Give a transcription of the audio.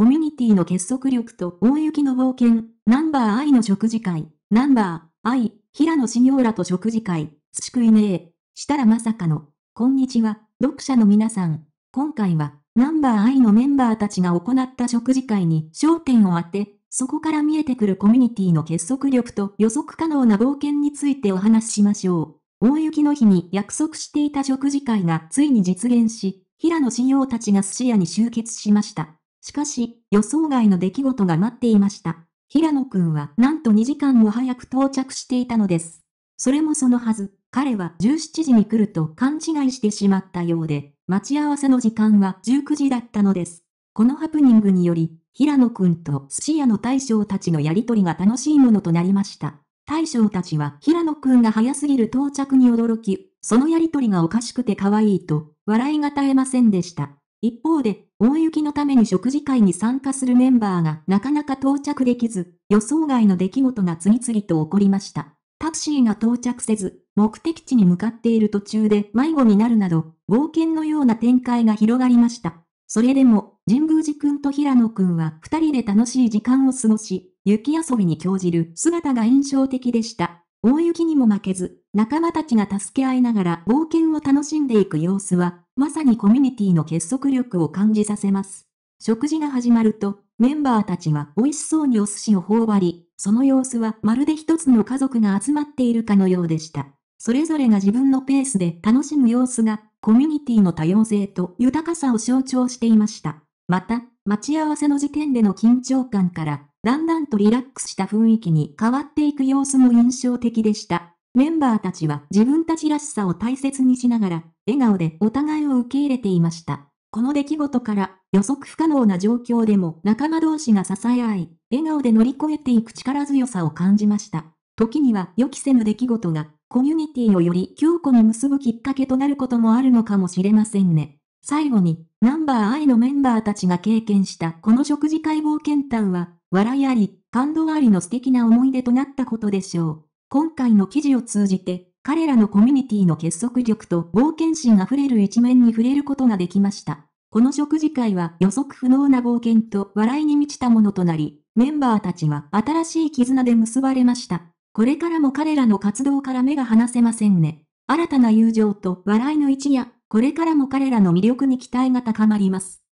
コミュニティの結束力と大雪の冒険、ナンバーイの食事会、ナンバー I、平野紫耀らと食事会、つしくいねえ、したらまさかの、こんにちは、読者の皆さん。今回は、ナンバーイのメンバーたちが行った食事会に焦点を当て、そこから見えてくるコミュニティの結束力と予測可能な冒険についてお話ししましょう。大雪の日に約束していた食事会がついに実現し、平野紫耀たちが寿司屋に集結しました。しかし、予想外の出来事が待っていました。平野くんはなんと2時間も早く到着していたのです。それもそのはず、彼は17時に来ると勘違いしてしまったようで、待ち合わせの時間は19時だったのです。このハプニングにより、平野くんと寿司屋の大将たちのやりとりが楽しいものとなりました。大将たちは平野くんが早すぎる到着に驚き、そのやりとりがおかしくて可愛いと、笑いが絶えませんでした。一方で、大雪のために食事会に参加するメンバーがなかなか到着できず、予想外の出来事が次々と起こりました。タクシーが到着せず、目的地に向かっている途中で迷子になるなど、冒険のような展開が広がりました。それでも、神宮寺くんと平野くんは二人で楽しい時間を過ごし、雪遊びに興じる姿が印象的でした。大雪にも負けず、仲間たちが助け合いながら冒険を楽しんでいく様子は、まさにコミュニティの結束力を感じさせます。食事が始まると、メンバーたちは美味しそうにお寿司を頬張り、その様子はまるで一つの家族が集まっているかのようでした。それぞれが自分のペースで楽しむ様子が、コミュニティの多様性と豊かさを象徴していました。また、待ち合わせの時点での緊張感から、だんだんとリラックスした雰囲気に変わっていく様子も印象的でした。メンバーたちは自分たちらしさを大切にしながら、笑顔でお互いを受け入れていました。この出来事から予測不可能な状況でも仲間同士が支え合い、笑顔で乗り越えていく力強さを感じました。時には予期せぬ出来事がコミュニティをより強固に結ぶきっかけとなることもあるのかもしれませんね。最後に、ナンバーイのメンバーたちが経験したこの食事会冒険談は、笑いあり、感動ありの素敵な思い出となったことでしょう。今回の記事を通じて、彼らのコミュニティの結束力と冒険心あふれる一面に触れることができました。この食事会は予測不能な冒険と笑いに満ちたものとなり、メンバーたちは新しい絆で結ばれました。これからも彼らの活動から目が離せませんね。新たな友情と笑いの一夜、これからも彼らの魅力に期待が高まります。